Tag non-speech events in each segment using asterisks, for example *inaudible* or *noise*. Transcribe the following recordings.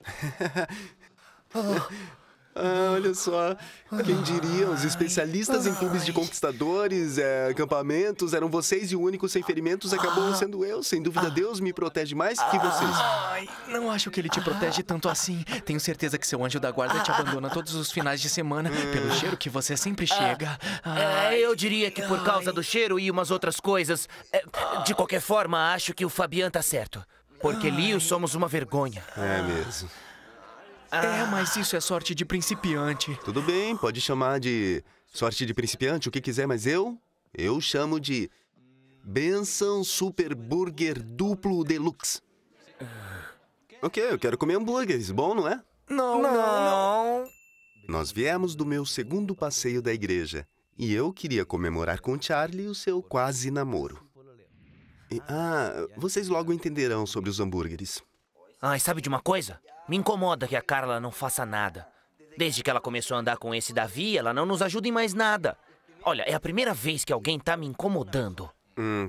*laughs* ah, olha só, quem diria, os especialistas em clubes de conquistadores, é, acampamentos, eram vocês e o único sem ferimentos acabou ah. sendo eu. Sem dúvida, ah. Deus me protege mais que ah. vocês. Ai, não acho que ele te protege tanto assim. Tenho certeza que seu anjo da guarda te abandona todos os finais de semana, pelo cheiro que você sempre chega. É, eu diria que por causa do cheiro e umas outras coisas. É, de qualquer forma, acho que o Fabian tá certo. Porque Ai. Leo somos uma vergonha. É mesmo. Ah. É, mas isso é sorte de principiante. Tudo bem, pode chamar de sorte de principiante, o que quiser, mas eu. Eu chamo de. Benção Super Burger Duplo Deluxe. Ah. Ok, eu quero comer hambúrgueres, bom, não é? Não, não, não. Nós viemos do meu segundo passeio da igreja e eu queria comemorar com Charlie o seu quase namoro. Ah, vocês logo entenderão sobre os hambúrgueres. Ai, sabe de uma coisa? Me incomoda que a Carla não faça nada. Desde que ela começou a andar com esse Davi, ela não nos ajuda em mais nada. Olha, é a primeira vez que alguém tá me incomodando. Hum,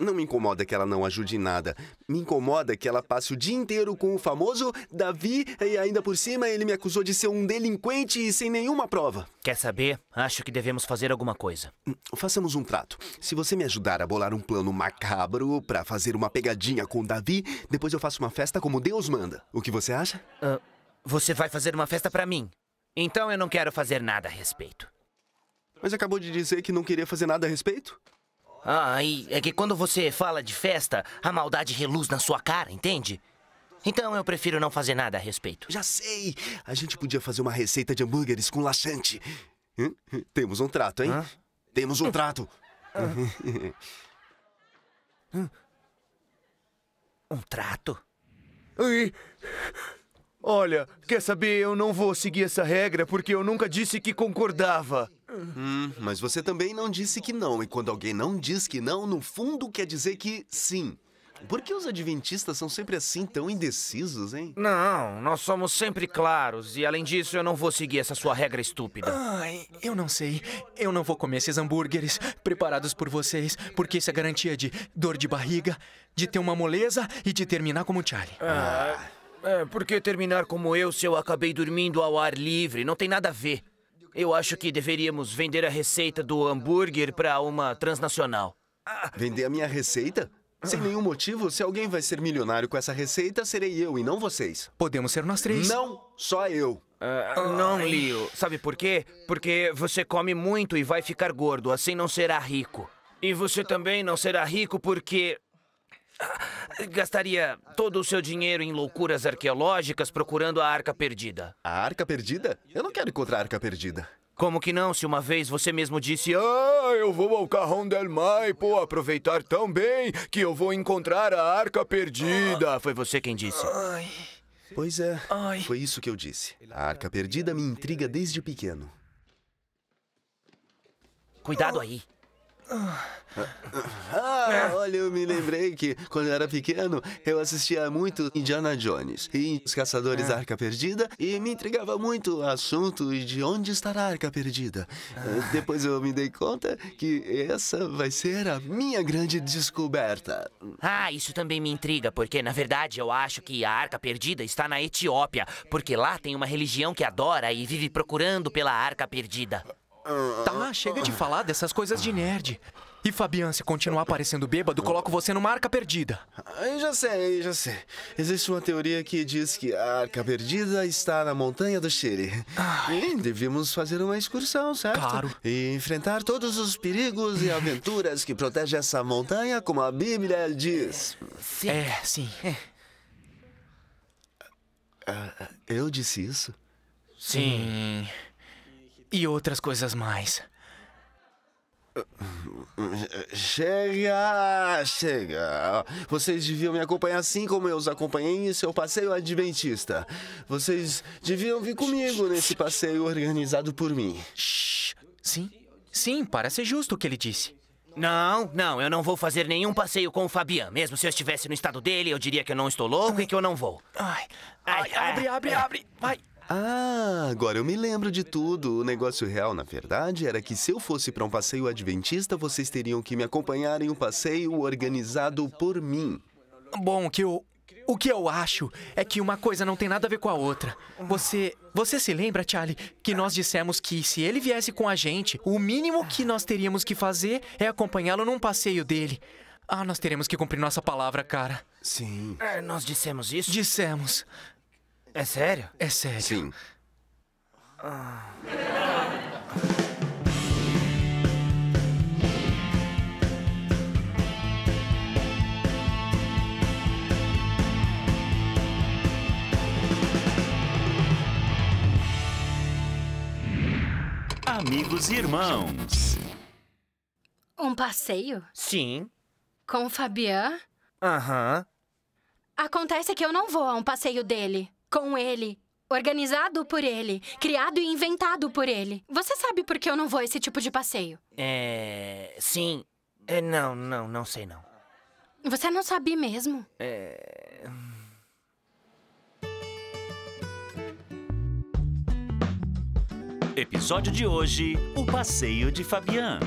não me incomoda que ela não ajude em nada. Me incomoda que ela passe o dia inteiro com o famoso Davi e ainda por cima ele me acusou de ser um delinquente e sem nenhuma prova. Quer saber? Acho que devemos fazer alguma coisa. Hum, façamos um trato. Se você me ajudar a bolar um plano macabro para fazer uma pegadinha com o Davi, depois eu faço uma festa como Deus manda. O que você acha? Uh, você vai fazer uma festa para mim. Então eu não quero fazer nada a respeito. Mas acabou de dizer que não queria fazer nada a respeito? Ah, e é que quando você fala de festa, a maldade reluz na sua cara, entende? Então eu prefiro não fazer nada a respeito. Já sei! A gente podia fazer uma receita de hambúrgueres com laxante. Hum? hum temos um trato, hein? Hã? Temos um hum. trato. Hã? *laughs* Hum. um trato? Olha, quer saber? Eu não vou seguir essa regra porque eu nunca disse que concordava. Hum, mas você também não disse que não. E quando alguém não diz que não, no fundo quer dizer que sim. Por que os adventistas são sempre assim, tão indecisos, hein? Não, nós somos sempre claros. E além disso, eu não vou seguir essa sua regra estúpida. Ai, eu não sei. Eu não vou comer esses hambúrgueres preparados por vocês, porque isso é garantia de dor de barriga, de ter uma moleza e de terminar como o Charlie. Ah. É, por que terminar como eu se eu acabei dormindo ao ar livre? Não tem nada a ver. Eu acho que deveríamos vender a receita do hambúrguer para uma transnacional. Vender a minha receita? Sem nenhum motivo, se alguém vai ser milionário com essa receita, serei eu e não vocês. Podemos ser nós três. Não, só eu. Uh, não, Leo. Sabe por quê? Porque você come muito e vai ficar gordo, assim não será rico. E você também não será rico porque Gastaria todo o seu dinheiro em loucuras arqueológicas procurando a arca perdida. A arca perdida? Eu não quero encontrar a arca perdida. Como que não, se uma vez você mesmo disse Ah, eu vou ao Carrão del Maipo pô, aproveitar tão bem que eu vou encontrar a arca perdida. Foi você quem disse. Ai. Pois é, Ai. foi isso que eu disse. A arca perdida me intriga desde pequeno. Cuidado aí. Ah, olha, eu me lembrei que quando eu era pequeno eu assistia muito Indiana Jones e Os Caçadores é. da Arca Perdida e me intrigava muito o assunto de onde estará a Arca Perdida. Ah. Depois eu me dei conta que essa vai ser a minha grande descoberta. Ah, isso também me intriga, porque na verdade eu acho que a Arca Perdida está na Etiópia, porque lá tem uma religião que adora e vive procurando pela Arca Perdida. Tá, chega de falar dessas coisas de nerd. E Fabian, se continuar parecendo bêbado, coloco você numa arca perdida. Eu já sei, eu já sei. Existe uma teoria que diz que a arca perdida está na montanha do Chile. E devíamos fazer uma excursão, certo? Claro. E enfrentar todos os perigos e aventuras que protege essa montanha, como a Bíblia diz. Sim. É, sim. É. Ah, ah, eu disse isso? Sim. sim. Hum. E outras coisas mais. Chega, chega. Vocês deviam me acompanhar assim como eu os acompanhei em seu passeio adventista. Vocês deviam vir comigo nesse passeio organizado por mim. Shhh. Sim, sim, parece justo o que ele disse. Não, não, eu não vou fazer nenhum passeio com o Fabian. Mesmo se eu estivesse no estado dele, eu diria que eu não estou louco ai. e que eu não vou. Ai, ai, ai abre, abre, abre. Vai. Ah, agora eu me lembro de tudo. O negócio real, na verdade, era que se eu fosse para um passeio adventista, vocês teriam que me acompanhar em um passeio organizado por mim. Bom, o que eu, o que eu acho é que uma coisa não tem nada a ver com a outra. Você, você se lembra, Charlie, que nós dissemos que se ele viesse com a gente, o mínimo que nós teríamos que fazer é acompanhá-lo num passeio dele. Ah, nós teremos que cumprir nossa palavra, cara. Sim. É, nós dissemos isso? Dissemos. É sério? É sério. Sim. Ah. Amigos e irmãos. Um passeio? Sim. Com o Fabian? Aham. Acontece que eu não vou a um passeio dele com ele, organizado por ele, criado e inventado por ele. Você sabe por que eu não vou a esse tipo de passeio? É. Sim. É, não, não, não sei não. Você não sabe mesmo? É. Episódio de hoje: O Passeio de Fabian.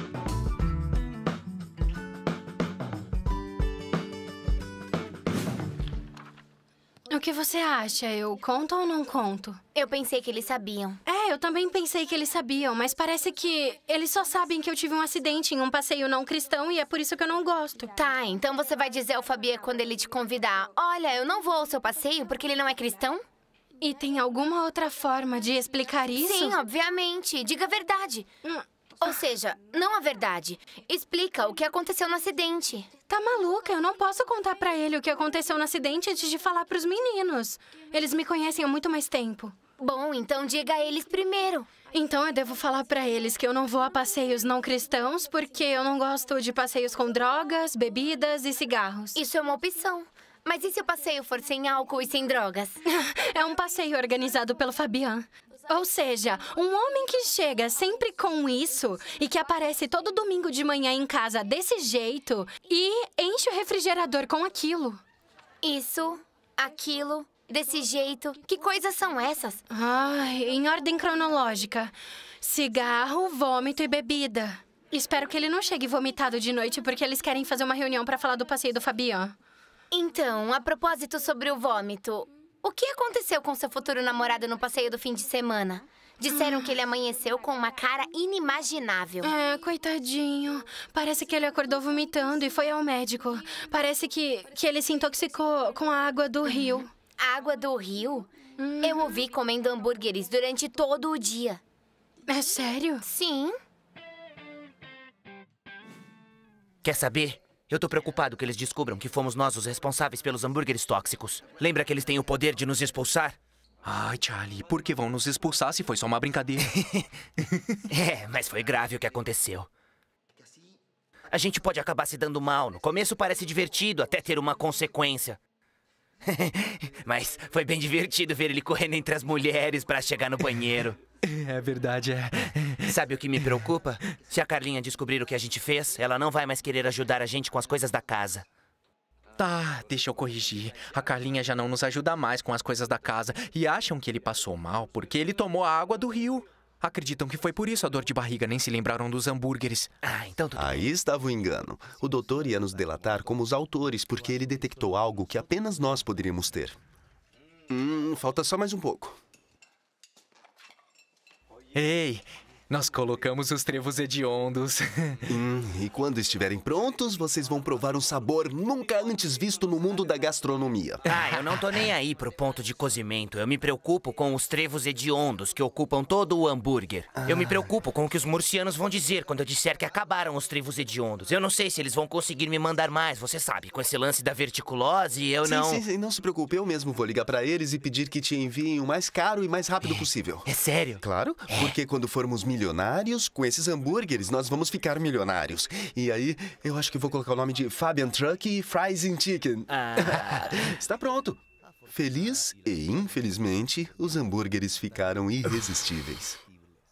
que você acha? Eu conto ou não conto? Eu pensei que eles sabiam. É, eu também pensei que eles sabiam, mas parece que eles só sabem que eu tive um acidente em um passeio não cristão e é por isso que eu não gosto. Tá, então você vai dizer ao Fabia quando ele te convidar: Olha, eu não vou ao seu passeio porque ele não é cristão? E tem alguma outra forma de explicar isso? Sim, obviamente. Diga a verdade. Hum. Ou seja, não a é verdade. Explica o que aconteceu no acidente. Tá maluca? Eu não posso contar pra ele o que aconteceu no acidente antes de falar pros meninos. Eles me conhecem há muito mais tempo. Bom, então diga a eles primeiro. Então eu devo falar pra eles que eu não vou a passeios não cristãos porque eu não gosto de passeios com drogas, bebidas e cigarros. Isso é uma opção. Mas e se o passeio for sem álcool e sem drogas? *laughs* é um passeio organizado pelo Fabian. Ou seja, um homem que chega sempre com isso e que aparece todo domingo de manhã em casa desse jeito e enche o refrigerador com aquilo. Isso, aquilo, desse jeito. Que coisas são essas? Ai, em ordem cronológica: cigarro, vômito e bebida. Espero que ele não chegue vomitado de noite porque eles querem fazer uma reunião para falar do passeio do Fabian. Então, a propósito sobre o vômito, o que aconteceu com seu futuro namorado no passeio do fim de semana? Disseram que ele amanheceu com uma cara inimaginável. É, coitadinho. Parece que ele acordou vomitando e foi ao médico. Parece que, que ele se intoxicou com a água do rio. água do rio? Hum. Eu ouvi comendo hambúrgueres durante todo o dia. É sério? Sim. Quer saber? Eu tô preocupado que eles descubram que fomos nós os responsáveis pelos hambúrgueres tóxicos. Lembra que eles têm o poder de nos expulsar? Ai, Charlie, por que vão nos expulsar se foi só uma brincadeira? *laughs* é, mas foi grave o que aconteceu. A gente pode acabar se dando mal. No começo parece divertido, até ter uma consequência. *laughs* mas foi bem divertido ver ele correndo entre as mulheres para chegar no banheiro. É verdade, é. Sabe o que me preocupa? Se a Carlinha descobrir o que a gente fez, ela não vai mais querer ajudar a gente com as coisas da casa. Tá, deixa eu corrigir. A Carlinha já não nos ajuda mais com as coisas da casa e acham que ele passou mal porque ele tomou a água do rio. Acreditam que foi por isso a dor de barriga, nem se lembraram dos hambúrgueres. Ah, então tudo Aí estava o engano. O doutor ia nos delatar como os autores porque ele detectou algo que apenas nós poderíamos ter. Hum, falta só mais um pouco. Hey, Nós colocamos os trevos hediondos. *laughs* Hum, e quando estiverem prontos, vocês vão provar um sabor nunca antes visto no mundo da gastronomia. *laughs* Ah, eu não tô nem aí pro ponto de cozimento. Eu me preocupo com os trevos hediondos que ocupam todo o hambúrguer. Ah. Eu me ah. preocupo com o que os murcianos vão dizer quando eu disser que acabaram os trevos hediondos. Eu não sei se eles vão conseguir me mandar mais, você sabe, com esse lance da verticulose, eu sim, não... Sim, sim, não se preocupe, eu mesmo vou ligar para eles e pedir que te enviem o mais caro e mais rápido é. possível. É sério? Claro, é. porque quando formos milionários milionários, com esses hambúrgueres nós vamos ficar milionários. E aí, eu acho que vou colocar o nome de Fabian Truck e Fries and Chicken. Ah. *laughs* Está pronto. Feliz e infelizmente, os hambúrgueres ficaram irresistíveis.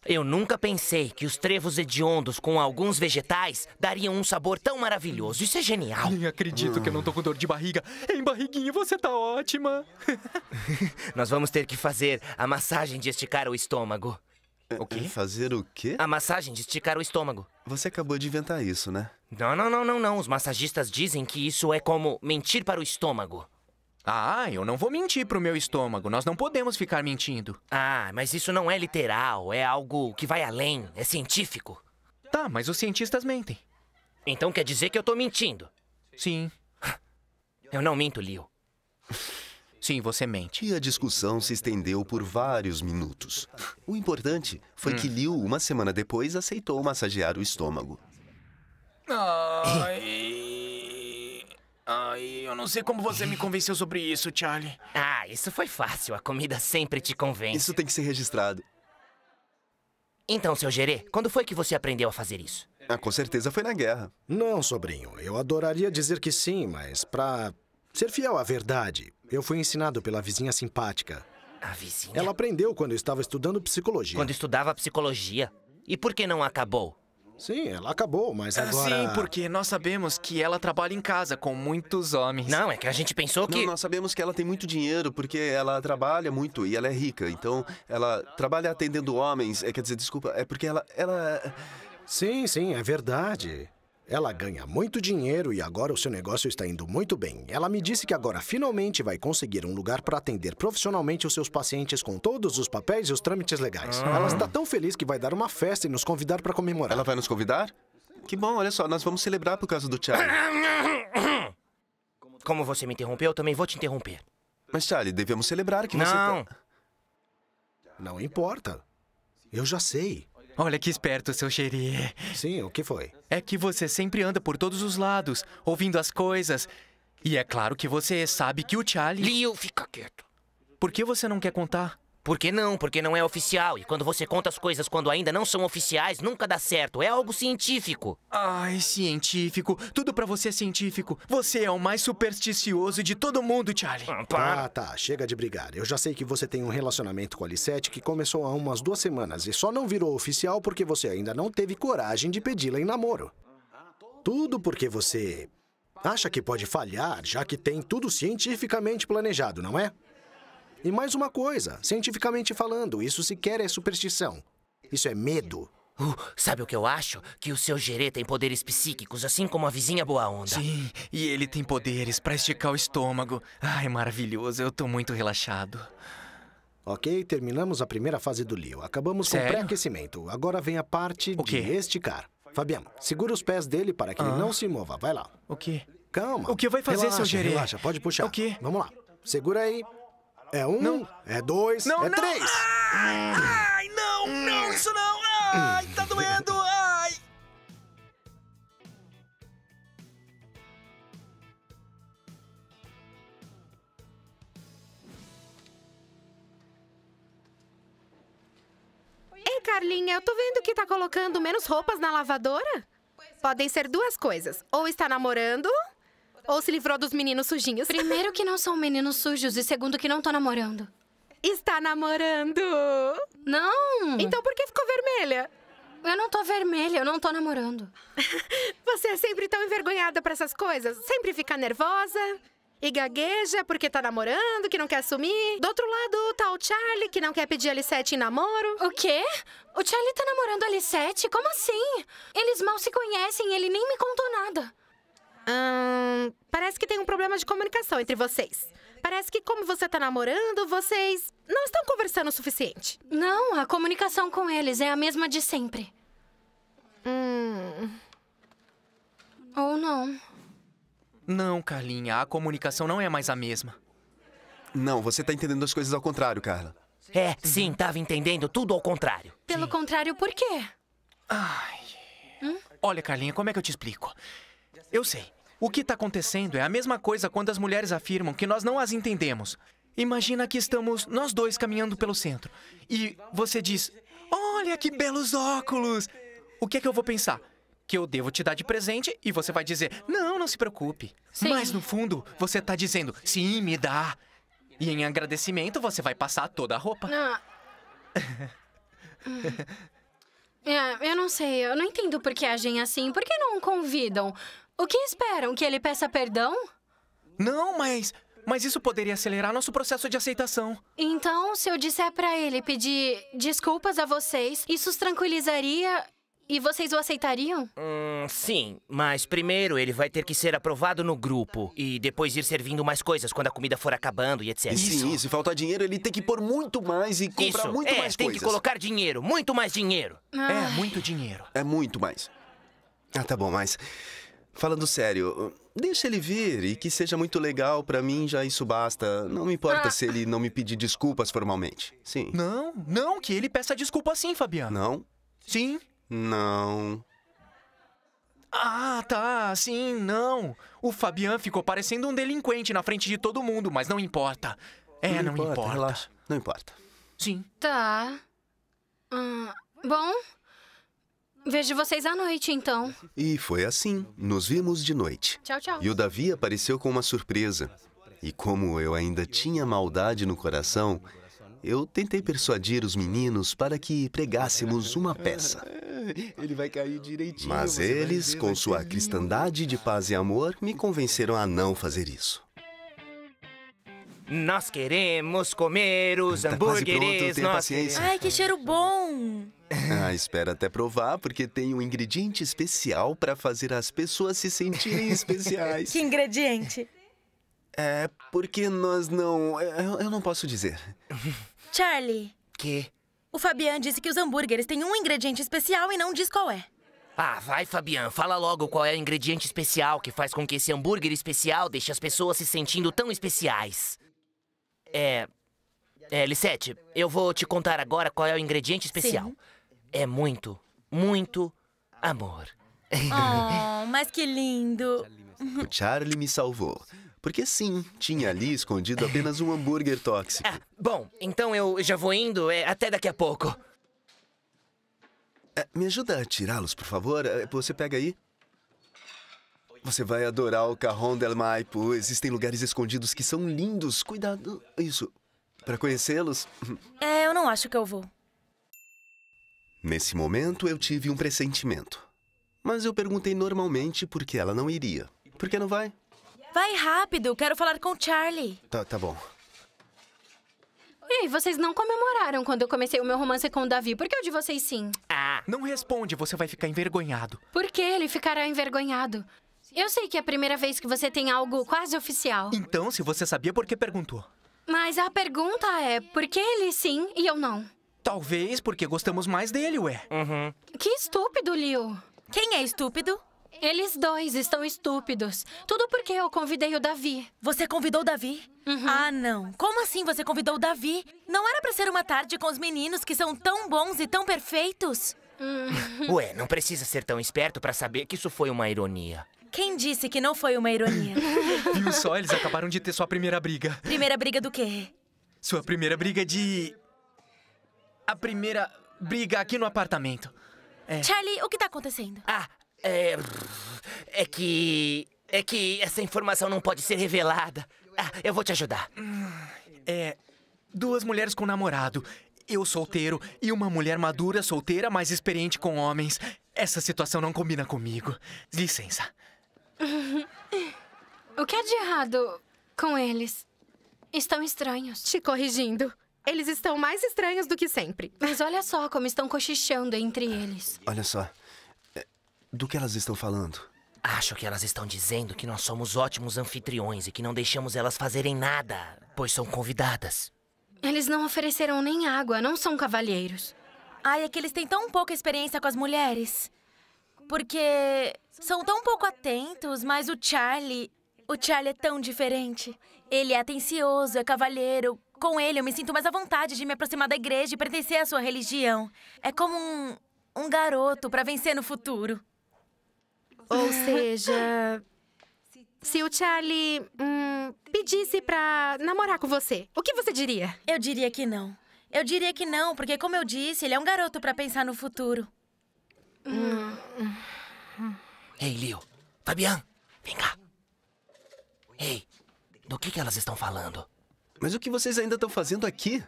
Eu nunca pensei que os trevos hediondos com alguns vegetais dariam um sabor tão maravilhoso. Isso é genial. Nem acredito que eu não tô com dor de barriga. Em barriguinha, você tá ótima. *laughs* Nós vamos ter que fazer a massagem de esticar o estômago. O quê? Fazer o quê? A massagem de esticar o estômago. Você acabou de inventar isso, né? Não, não, não, não, não. Os massagistas dizem que isso é como mentir para o estômago. Ah, eu não vou mentir pro meu estômago. Nós não podemos ficar mentindo. Ah, mas isso não é literal. É algo que vai além. É científico. Tá, mas os cientistas mentem. Então quer dizer que eu tô mentindo? Sim. Eu não minto, Leo. *laughs* Sim, você mente. E a discussão se estendeu por vários minutos. O importante foi hum. que Liu, uma semana depois, aceitou massagear o estômago. Ai. Ai, eu não sei como você me convenceu sobre isso, Charlie. Ah, isso foi fácil. A comida sempre te convence. Isso tem que ser registrado. Então, seu Gerê, quando foi que você aprendeu a fazer isso? Ah, com certeza foi na guerra. Não, sobrinho. Eu adoraria dizer que sim, mas pra Ser fiel à verdade. Eu fui ensinado pela vizinha simpática. A vizinha? Ela aprendeu quando eu estava estudando psicologia. Quando estudava psicologia? E por que não acabou? Sim, ela acabou, mas ah, agora... Sim, porque nós sabemos que ela trabalha em casa com muitos homens. Não, é que a gente pensou que... Não, nós sabemos que ela tem muito dinheiro, porque ela trabalha muito e ela é rica. Então, ela trabalha atendendo homens, é, quer dizer, desculpa, é porque ela... ela... Sim, sim, é verdade. Ela ganha muito dinheiro e agora o seu negócio está indo muito bem. Ela me disse que agora finalmente vai conseguir um lugar para atender profissionalmente os seus pacientes com todos os papéis e os trâmites legais. Ah. Ela está tão feliz que vai dar uma festa e nos convidar para comemorar. Ela vai nos convidar? Que bom, olha só, nós vamos celebrar por causa do Charlie. *coughs* Como você me interrompeu, eu também vou te interromper. Mas, Charlie, devemos celebrar que Não. você... Não! Não importa. Eu já sei. Olha que esperto, seu xerife. Sim, o que foi? É que você sempre anda por todos os lados, ouvindo as coisas. E é claro que você sabe que o Charlie... Leo, fica quieto. Por que você não quer contar? Por que não? Porque não é oficial. E quando você conta as coisas quando ainda não são oficiais, nunca dá certo. É algo científico. Ai, científico. Tudo para você é científico. Você é o mais supersticioso de todo mundo, Charlie. Ah, tá, tá. Chega de brigar. Eu já sei que você tem um relacionamento com a Lisette que começou há umas duas semanas e só não virou oficial porque você ainda não teve coragem de pedi-la em namoro. Tudo porque você acha que pode falhar, já que tem tudo cientificamente planejado, não é? E mais uma coisa, cientificamente falando, isso sequer é superstição. Isso é medo. Uh, sabe o que eu acho? Que o seu gerê tem poderes psíquicos, assim como a vizinha Boa Onda. Sim, e ele tem poderes para esticar o estômago. Ai, maravilhoso, eu tô muito relaxado. Ok, terminamos a primeira fase do Leo. Acabamos Sério? com pré-aquecimento. Agora vem a parte o de quê? esticar. Fabiano, segura os pés dele para que ah. ele não se mova. Vai lá. O quê? Calma. O que vai fazer, relaxa, seu gerê? Relaxa, pode puxar. O quê? Vamos lá. Segura aí. É um, não. é dois, não, é não. três. ai, não, hum. não, isso não. Ai, tá doendo. Ai. Ei, Carlinha, eu tô vendo que tá colocando menos roupas na lavadora. É. Podem ser duas coisas. Ou está namorando, ou se livrou dos meninos sujinhos. Primeiro que não são meninos sujos e segundo que não tô namorando. Está namorando! Não! Então por que ficou vermelha? Eu não tô vermelha, eu não tô namorando. *laughs* Você é sempre tão envergonhada para essas coisas. Sempre fica nervosa e gagueja porque tá namorando, que não quer assumir. Do outro lado tá o Charlie, que não quer pedir a Lissete em namoro. O quê? O Charlie tá namorando a Lissete? Como assim? Eles mal se conhecem, ele nem me contou nada. Hum, parece que tem um problema de comunicação entre vocês. Parece que, como você tá namorando, vocês não estão conversando o suficiente. Não, a comunicação com eles é a mesma de sempre. Hum. Ou não. Não, Carlinha, a comunicação não é mais a mesma. Não, você tá entendendo as coisas ao contrário, Carla. É, sim, tava entendendo tudo ao contrário. Pelo sim. contrário, por quê? Ai. Hum? Olha, Carlinha, como é que eu te explico? Eu sei. O que está acontecendo é a mesma coisa quando as mulheres afirmam que nós não as entendemos. Imagina que estamos nós dois caminhando pelo centro e você diz: Olha que belos óculos! O que é que eu vou pensar? Que eu devo te dar de presente e você vai dizer: Não, não se preocupe. Sim. Mas no fundo, você está dizendo: Sim, me dá. E em agradecimento, você vai passar toda a roupa. Não. *laughs* É, eu não sei, eu não entendo por que agem assim. Por que não convidam? O que esperam? Que ele peça perdão? Não, mas. Mas isso poderia acelerar nosso processo de aceitação. Então, se eu disser para ele pedir desculpas a vocês, isso os tranquilizaria e vocês o aceitariam? Hum, sim, mas primeiro ele vai ter que ser aprovado no grupo e depois ir servindo mais coisas quando a comida for acabando e etc. Isso, isso. se faltar dinheiro ele tem que pôr muito mais e comprar isso. muito é, mais coisas. coisas. tem que colocar dinheiro, muito mais dinheiro. É, Ai. É, muito dinheiro. É muito mais. Ah, tá bom, mas Falando sério, deixa ele vir e que seja muito legal para mim, já isso basta. Não me importa ah. se ele não me pedir desculpas formalmente. Sim. Não, não, que ele peça desculpa sim, Fabiano. Não? Sim. Não. Ah, tá, sim, não. O Fabian ficou parecendo um delinquente na frente de todo mundo, mas não importa. É, não, não importa. importa. Relaxa, não importa. Sim. Tá. Hum, bom, Vejo vocês à noite, então. E foi assim. Nos vimos de noite. Tchau, tchau. E o Davi apareceu com uma surpresa. E como eu ainda tinha maldade no coração, eu tentei persuadir os meninos para que pregássemos uma peça. *laughs* Ele vai cair direitinho. Mas eles, com sua cristandade de paz e amor, me convenceram a não fazer isso. Nós queremos comer os tá hambúrgueres. Quase pronto, nós... paciência. Ai, que cheiro bom! Ah, espera até provar, porque tem um ingrediente especial para fazer as pessoas se sentirem *laughs* especiais. que ingrediente? É, porque nós não. É, eu, eu não posso dizer. Charlie. Que? O Fabian disse que os hambúrgueres têm um ingrediente especial e não diz qual é. Ah, vai, Fabian, fala logo qual é o ingrediente especial que faz com que esse hambúrguer especial deixe as pessoas se sentindo tão especiais. É. É, Lissete, eu vou te contar agora qual é o ingrediente especial. Sim é muito, muito amor. Oh, mas que lindo! O Charlie me salvou. Porque sim, tinha ali escondido apenas um hambúrguer tóxico. Ah, bom, então eu já vou indo, é, até daqui a pouco. É, me ajuda a tirá-los, por favor? É, você pega aí? Você vai adorar o Carrão del Maipo. Existem lugares escondidos que são lindos. Cuidado. Isso. Para conhecê-los. É, eu não acho que eu vou. Nesse momento, eu tive um pressentimento. Mas eu perguntei normalmente por que ela não iria. Por que não vai? Vai rápido, quero falar com Charlie. Tá, tá bom. Ei, vocês não comemoraram quando eu comecei o meu romance com o Davi. Por que o de vocês sim? Ah, não responde, você vai ficar envergonhado. Por que ele ficará envergonhado? Eu sei que é a primeira vez que você tem algo quase oficial. Então, se você sabia, por que perguntou? Mas a pergunta é, por que ele sim e eu não? Talvez porque gostamos mais dele, ué. Uhum. Que estúpido, Liu. Quem é estúpido? Eles dois estão estúpidos. Tudo porque eu convidei o Davi. Você convidou o Davi? Uhum. Ah, não. Como assim você convidou o Davi? Não era para ser uma tarde com os meninos que são tão bons e tão perfeitos? Uhum. Ué, não precisa ser tão esperto para saber que isso foi uma ironia. Quem disse que não foi uma ironia? *laughs* Viu só? Eles acabaram de ter sua primeira briga. Primeira briga do quê? Sua primeira briga de a primeira briga aqui no apartamento. É. Charlie, o que tá acontecendo? Ah, é. É que. É que essa informação não pode ser revelada. Ah, eu vou te ajudar. É. Duas mulheres com namorado. Eu solteiro e uma mulher madura, solteira, mais experiente com homens. Essa situação não combina comigo. Licença. *laughs* o que há de errado com eles? Estão estranhos. Te corrigindo. Eles estão mais estranhos do que sempre. Mas olha só como estão cochichando entre eles. Olha só. É, do que elas estão falando? Acho que elas estão dizendo que nós somos ótimos anfitriões e que não deixamos elas fazerem nada, pois são convidadas. Eles não ofereceram nem água, não são cavalheiros. Ai, é que eles têm tão pouca experiência com as mulheres. Porque são tão pouco atentos, mas o Charlie. O Charlie é tão diferente. Ele é atencioso, é cavalheiro, com ele, eu me sinto mais à vontade de me aproximar da igreja e pertencer à sua religião. É como um, um garoto para vencer no futuro. Ou seja, se o Charlie hum, pedisse para namorar com você, o que você diria? Eu diria que não. Eu diria que não, porque, como eu disse, ele é um garoto para pensar no futuro. Hum. Ei, Liu. Fabian, vem cá. Ei, do que, que elas estão falando? Mas o que vocês ainda estão fazendo aqui?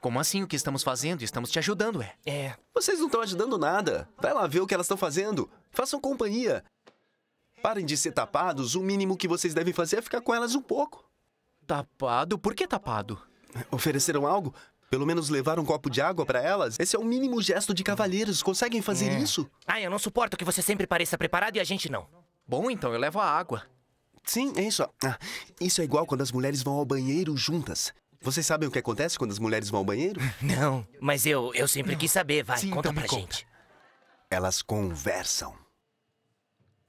Como assim o que estamos fazendo? Estamos te ajudando, é. É. Vocês não estão ajudando nada. Vai lá ver o que elas estão fazendo. Façam companhia. Parem de ser tapados. O mínimo que vocês devem fazer é ficar com elas um pouco. Tapado? Por que tapado? Ofereceram algo? Pelo menos levar um copo de água para elas? Esse é o mínimo gesto de cavalheiros. Conseguem fazer é. isso? Ah, eu não suporto que você sempre pareça preparado e a gente não. Bom, então eu levo a água. Sim, é isso. Ah, isso é igual quando as mulheres vão ao banheiro juntas. Vocês sabem o que acontece quando as mulheres vão ao banheiro? *laughs* Não, mas eu, eu sempre Não. quis saber. Vai, Sim, conta então pra gente. Conta. Elas conversam.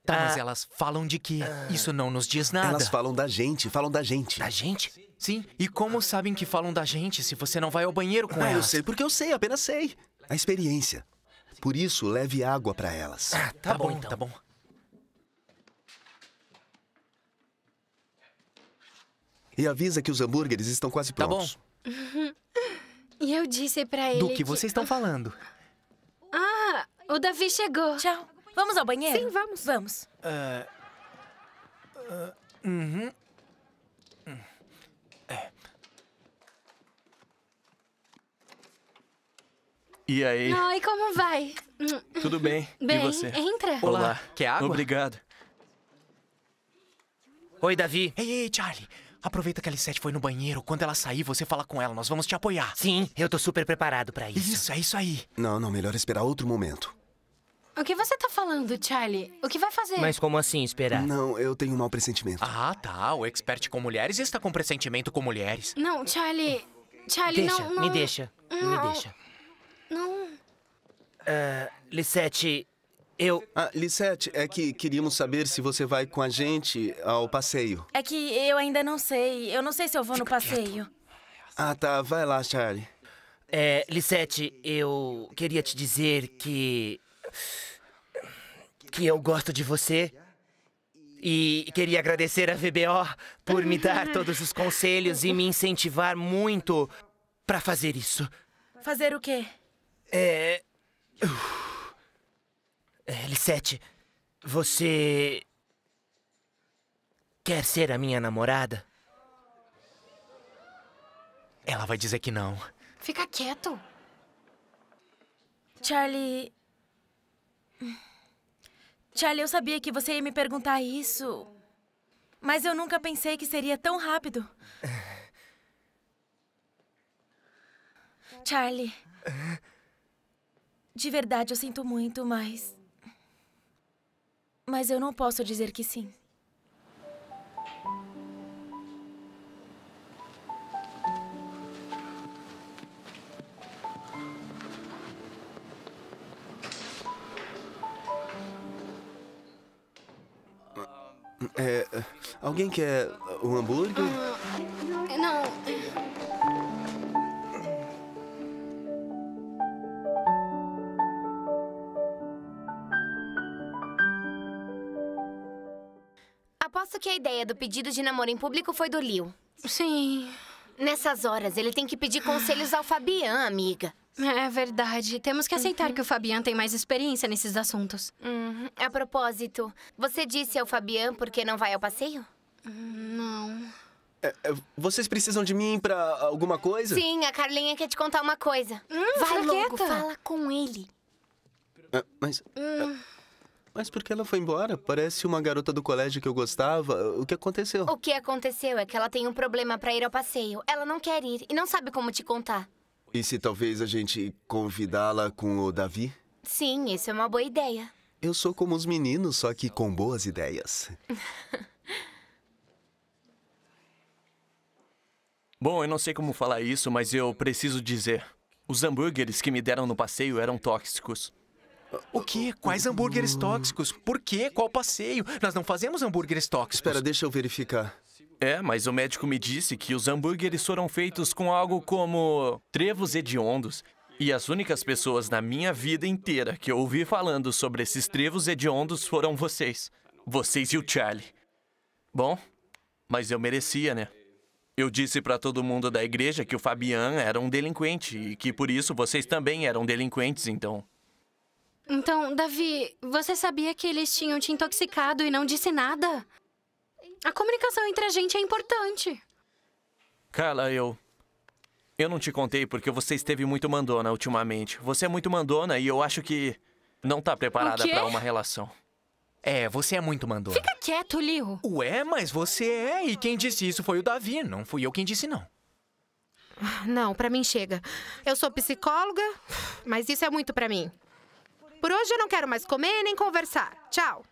Tá, mas ah. elas falam de quê? Ah. Isso não nos diz nada. Elas falam da gente, falam da gente. Da gente? Sim. E como sabem que falam da gente se você não vai ao banheiro com ah, elas? Eu sei porque eu sei, apenas sei. A experiência. Por isso, leve água para elas. Ah, tá, tá bom, bom tá então. tá bom. E avisa que os hambúrgueres estão quase prontos. Tá bom. *laughs* e eu disse pra ele Do que, que... vocês estão falando. Ah, o Davi chegou. Tchau. Vamos ao banheiro? Sim, vamos. Vamos. Uh, uh, É. E aí? Oi, como vai? Tudo bem. Bem, e você? entra. Olá. Olá. Quer água? Obrigado. Oi, Davi. Ei, ei, Charlie. Aproveita que a Lissette foi no banheiro. Quando ela sair, você fala com ela. Nós vamos te apoiar. Sim, eu tô super preparado para isso. Isso, é isso aí. Não, não. Melhor esperar outro momento. O que você tá falando, Charlie? O que vai fazer? Mas como assim esperar? Não, eu tenho um mau pressentimento. Ah, tá. O expert com mulheres está com pressentimento com mulheres. Não, Charlie. Charlie, deixa, não, não. Me deixa. Não. Me deixa. Não. Uh, eu. Ah, Lisette, é que queríamos saber se você vai com a gente ao passeio. É que eu ainda não sei. Eu não sei se eu vou Fica no passeio. Quieto. Ah, tá. Vai lá, Charlie. É, Lisette, eu queria te dizer que. que eu gosto de você. E queria agradecer a VBO por me dar *laughs* todos os conselhos e me incentivar muito para fazer isso. Fazer o quê? É. Uh... L7, você. Quer ser a minha namorada? Ela vai dizer que não. Fica quieto. Charlie. Charlie, eu sabia que você ia me perguntar isso. Mas eu nunca pensei que seria tão rápido. Charlie. De verdade, eu sinto muito, mas. Mas eu não posso dizer que sim. É, alguém quer um hambúrguer? Ah, não, é, ideia do pedido de namoro em público foi do Liu. Sim. Nessas horas, ele tem que pedir conselhos ao Fabian, amiga. É verdade. Temos que aceitar uhum. que o Fabian tem mais experiência nesses assuntos. Uhum. A propósito, você disse ao Fabian por que não vai ao passeio? Hum, não. É, é, vocês precisam de mim pra alguma coisa? Sim, a Carlinha quer te contar uma coisa. Hum, vai logo, fala com ele. É, mas... Hum. É... Mas por que ela foi embora? Parece uma garota do colégio que eu gostava. O que aconteceu? O que aconteceu é que ela tem um problema para ir ao passeio. Ela não quer ir e não sabe como te contar. E se talvez a gente convidá-la com o Davi? Sim, isso é uma boa ideia. Eu sou como os meninos, só que com boas ideias. *laughs* Bom, eu não sei como falar isso, mas eu preciso dizer. Os hambúrgueres que me deram no passeio eram tóxicos. O quê? Quais hambúrgueres tóxicos? Por quê? Qual passeio? Nós não fazemos hambúrgueres tóxicos. Espera, deixa eu verificar. É, mas o médico me disse que os hambúrgueres foram feitos com algo como trevos hediondos. E as únicas pessoas na minha vida inteira que eu ouvi falando sobre esses trevos hediondos foram vocês. Vocês e o Charlie. Bom, mas eu merecia, né? Eu disse para todo mundo da igreja que o Fabian era um delinquente e que por isso vocês também eram delinquentes, então. Então, Davi, você sabia que eles tinham te intoxicado e não disse nada? A comunicação entre a gente é importante. Cala, eu. Eu não te contei porque você esteve muito mandona ultimamente. Você é muito mandona e eu acho que não tá preparada para uma relação. É, você é muito mandona. Fica quieto, Liu. Ué, mas você é. E quem disse isso foi o Davi. Não fui eu quem disse, não. Não, para mim chega. Eu sou psicóloga, mas isso é muito para mim. Por hoje eu não quero mais comer nem conversar. Tchau.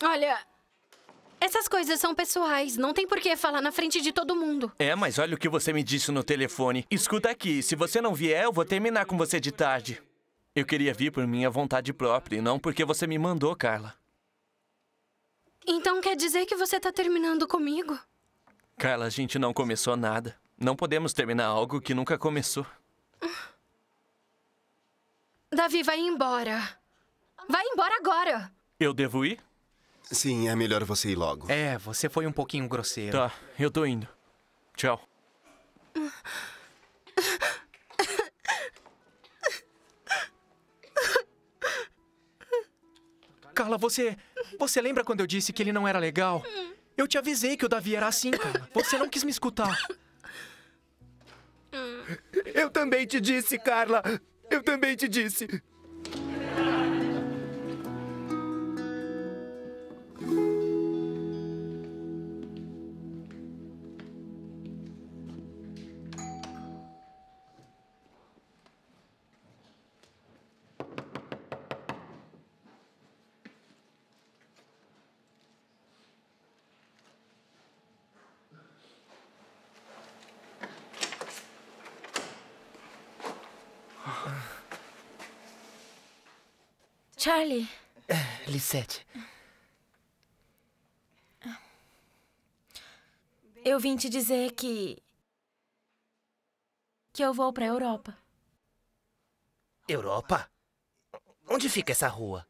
Olha, essas coisas são pessoais, não tem por que falar na frente de todo mundo. É, mas olha o que você me disse no telefone. Escuta aqui, se você não vier, eu vou terminar com você de tarde. Eu queria vir por minha vontade própria e não porque você me mandou, Carla. Então quer dizer que você tá terminando comigo? Carla, a gente não começou nada. Não podemos terminar algo que nunca começou. Ah. Davi, vai embora. Vai embora agora. Eu devo ir? Sim, é melhor você ir logo. É, você foi um pouquinho grosseiro. Tá, eu tô indo. Tchau. Carla, você. Você lembra quando eu disse que ele não era legal? Eu te avisei que o Davi era assim, Carla. Você não quis me escutar. Eu também te disse, Carla. Eu também te disse. Charlie. É, Lisette. Eu vim te dizer que. que eu vou pra Europa. Europa? Onde fica essa rua?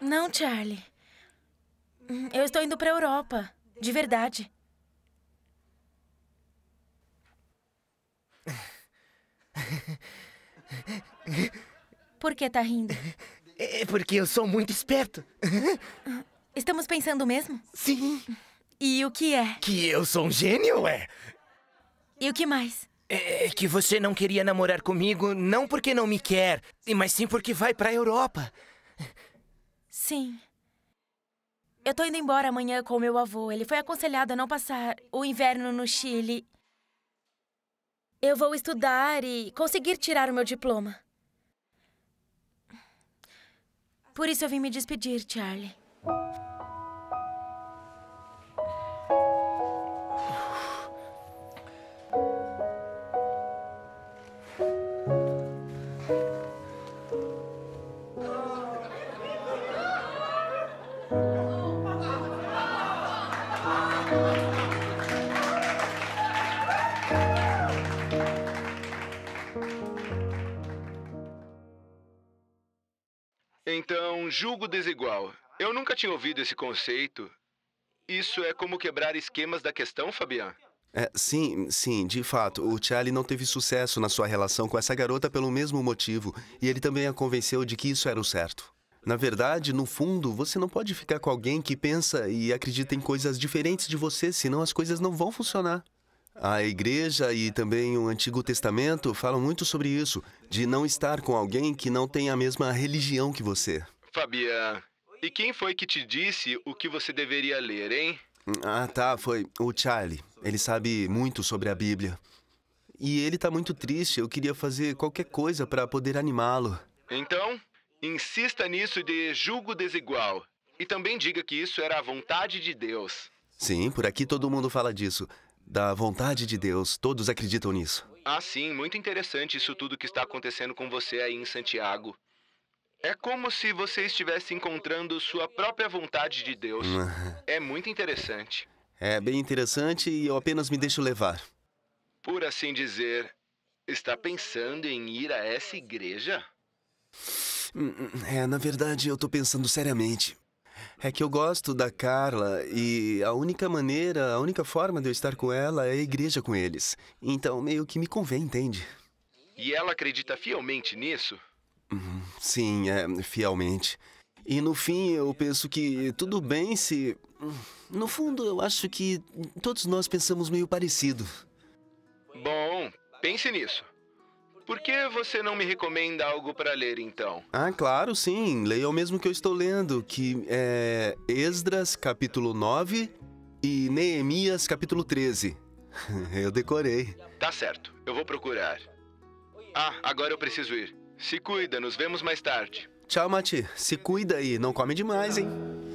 Não, Charlie. Eu estou indo pra Europa. De verdade. *laughs* Por que tá rindo? É, é porque eu sou muito esperto. *laughs* Estamos pensando mesmo? Sim. E o que é? Que eu sou um gênio, é. E o que mais? É, é que você não queria namorar comigo, não porque não me quer, mas sim porque vai pra Europa. Sim. Eu tô indo embora amanhã com meu avô. Ele foi aconselhado a não passar o inverno no Chile. Eu vou estudar e conseguir tirar o meu diploma. Por isso eu vim me despedir, Charlie. julgo desigual. Eu nunca tinha ouvido esse conceito. Isso é como quebrar esquemas da questão, Fabian? É, sim, sim, de fato. O Charlie não teve sucesso na sua relação com essa garota pelo mesmo motivo, e ele também a convenceu de que isso era o certo. Na verdade, no fundo, você não pode ficar com alguém que pensa e acredita em coisas diferentes de você, senão as coisas não vão funcionar. A igreja e também o Antigo Testamento falam muito sobre isso, de não estar com alguém que não tem a mesma religião que você. Fabian, e quem foi que te disse o que você deveria ler, hein? Ah, tá, foi o Charlie. Ele sabe muito sobre a Bíblia. E ele tá muito triste, eu queria fazer qualquer coisa para poder animá-lo. Então, insista nisso de julgo desigual. E também diga que isso era a vontade de Deus. Sim, por aqui todo mundo fala disso. Da vontade de Deus, todos acreditam nisso. Ah, sim, muito interessante isso tudo que está acontecendo com você aí em Santiago. É como se você estivesse encontrando sua própria vontade de Deus. *laughs* É muito interessante. É bem interessante e eu apenas me deixo levar. Por assim dizer, está pensando em ir a essa igreja? Hum, hum, é, na verdade, eu estou pensando seriamente. É que eu gosto da Carla e a única maneira, a única forma de eu estar com ela é a igreja com eles. Então, meio que me convém, entende? E ela acredita fielmente nisso? Sim, é, fielmente. E no fim eu penso que tudo bem se. No fundo, eu acho que todos nós pensamos meio parecido. Bom, pense nisso. Por que você não me recomenda algo para ler então? Ah, claro, sim. Leia o mesmo que eu estou lendo, que é Esdras, capítulo 9 e Neemias, capítulo 13. *laughs* eu decorei. Tá certo, eu vou procurar. Ah, agora eu preciso ir. Se cuida, nos vemos mais tarde. Tchau, Mati. Se cuida e não come demais, hein?